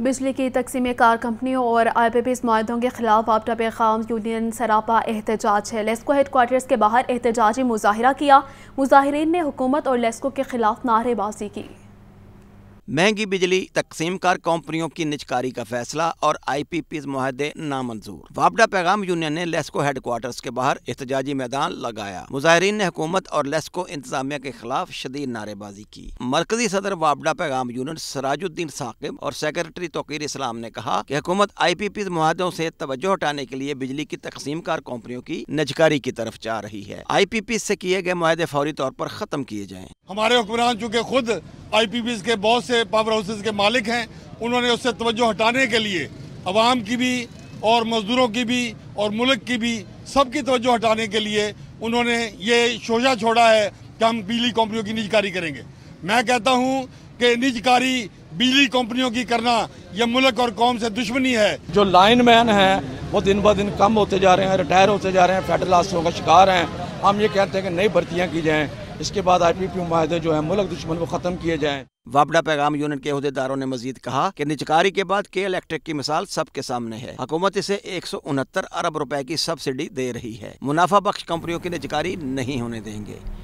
बिजली की तकसीम कार कंपनियों और आई पी पी माहों के खिलाफ आपटा खाम यूनियन सरापा एहतजाज है लेस्को हेड के बाहर एहतजाजी मुजाहरा किया मुजाहरीन ने हुकूमत और लेस्को के खिलाफ नारेबाजी की महंगी बिजली कर कंपनियों की निचकारी का फैसला और आई पी पी माहदे नामंजूर वापडा पैगाम यूनियन ने लेस्को क्वार्टर के बाहर एहतजाजी मैदान लगाया मुजाहरीन ने हुकूमत और लेस्को इंतजामिया के खिलाफ शदीद नारेबाजी की मरकजी सदर वापडा पैगाम यूनियन सराजुद्दीन साकिब और सेक्रेटरी तोकीर इस्लाम ने कहा की हुकूमत आई पी पी माहदों से तवज्जो हटाने के लिए बिजली की तकसीमकार कंपनियों की निजकारी की तरफ जा रही है आई पी पी ऐसी किए गए माहदे फौरी तौर पर खत्म किए जाए हमारे हुक्मरान चूँकि खुद आई के बहुत से पावर हाउसेज के मालिक हैं उन्होंने उससे तवज्जो हटाने के लिए आवाम की भी और मज़दूरों की भी और मुल्क की भी सबकी तवज्जो हटाने के लिए उन्होंने ये शोशा छोड़ा है कि हम बिजली कंपनियों की निजकारी करेंगे मैं कहता हूँ कि निजकारी बिजली कंपनियों की करना यह मुल्क और कौम से दुश्मनी है जो लाइन मैन हैं वो दिन ब दिन कम होते जा रहे हैं रिटायर होते जा रहे हैं फेडरल का शिकार हैं हम ये कहते हैं कि नई भर्तियाँ की जाएँ इसके बाद आई पी पी माहे जो है मुल्क दुश्मन को ख़त्म किए जाए वापडा पैगाम यूनिट के अहदेदारों ने मजीद कहा कि निचकारी के बाद के इलेक्ट्रिक की मिसाल सबके सामने है हुकूमत इसे एक सौ उनहत्तर अरब रुपए की सब्सिडी दे रही है मुनाफा बख्श कंपनियों की निचकारी नहीं होने देंगे